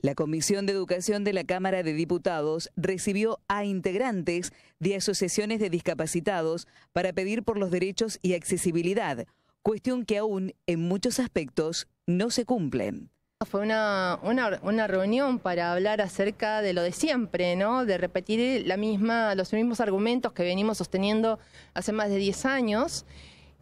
La Comisión de Educación de la Cámara de Diputados recibió a integrantes de asociaciones de discapacitados para pedir por los derechos y accesibilidad, cuestión que aún en muchos aspectos no se cumple. Fue una, reunión para hablar acerca de lo de siempre, ¿no? De repetir la misma, los mismos argumentos que venimos sosteniendo hace más de 10 años.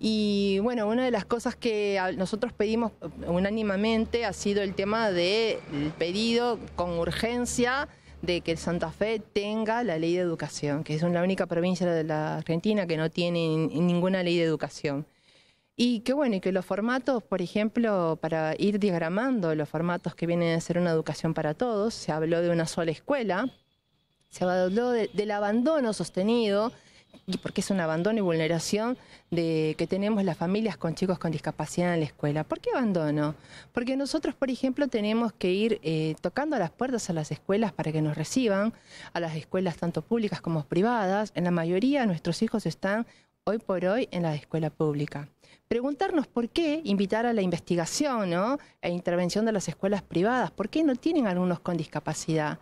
Y bueno, una de las cosas que nosotros pedimos unánimamente ha sido el tema del pedido con urgencia de que Santa Fe tenga la ley de educación, que es la única provincia de la Argentina que no tiene ninguna ley de educación. Y que bueno, y que los formatos, por ejemplo, para ir diagramando los formatos que vienen a ser una educación para todos, se habló de una sola escuela, se habló del abandono sostenido, porque es un abandono y vulneración de que tenemos las familias con chicos con discapacidad en la escuela. ¿Por qué abandono? Porque nosotros, por ejemplo, tenemos que ir eh, tocando las puertas a las escuelas para que nos reciban, a las escuelas tanto públicas como privadas. En la mayoría nuestros hijos están hoy por hoy en la escuela pública. Preguntarnos por qué invitar a la investigación e intervención de las escuelas privadas, por qué no tienen alumnos con discapacidad,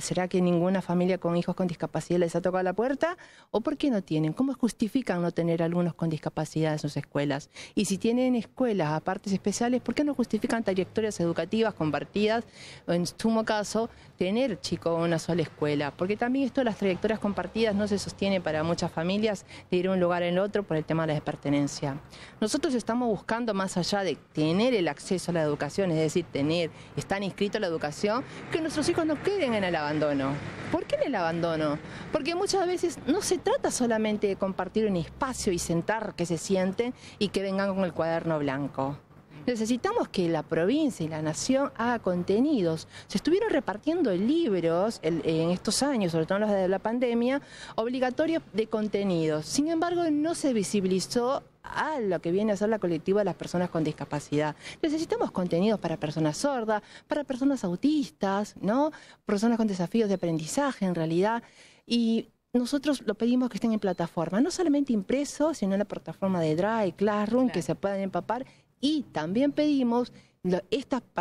¿Será que ninguna familia con hijos con discapacidad les ha tocado la puerta? ¿O por qué no tienen? ¿Cómo justifican no tener algunos con discapacidad en sus escuelas? Y si tienen escuelas a partes especiales, ¿por qué no justifican trayectorias educativas compartidas? O en sumo caso, tener chico una sola escuela. Porque también esto de las trayectorias compartidas no se sostiene para muchas familias de ir a un lugar en otro por el tema de la pertenencia. Nosotros estamos buscando más allá de tener el acceso a la educación, es decir, tener, están inscritos a la educación, que nuestros hijos no queden en el abandono. ¿Por qué en el abandono? Porque muchas veces no se trata solamente de compartir un espacio y sentar que se sienten y que vengan con el cuaderno blanco. Necesitamos que la provincia y la nación haga contenidos. Se estuvieron repartiendo libros en estos años, sobre todo en los de la pandemia, obligatorios de contenidos. Sin embargo, no se visibilizó a lo que viene a ser la colectiva de las personas con discapacidad. Necesitamos contenidos para personas sordas, para personas autistas, ¿no? Personas con desafíos de aprendizaje en realidad. Y nosotros lo pedimos que estén en plataforma, no solamente impresos, sino en la plataforma de Drive, Classroom, que se puedan empapar y también pedimos que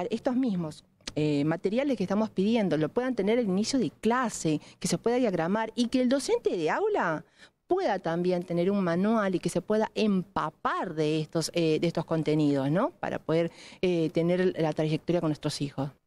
estos mismos eh, materiales que estamos pidiendo lo puedan tener al inicio de clase, que se pueda diagramar y que el docente de aula pueda también tener un manual y que se pueda empapar de estos, eh, de estos contenidos, ¿no? Para poder eh, tener la trayectoria con nuestros hijos.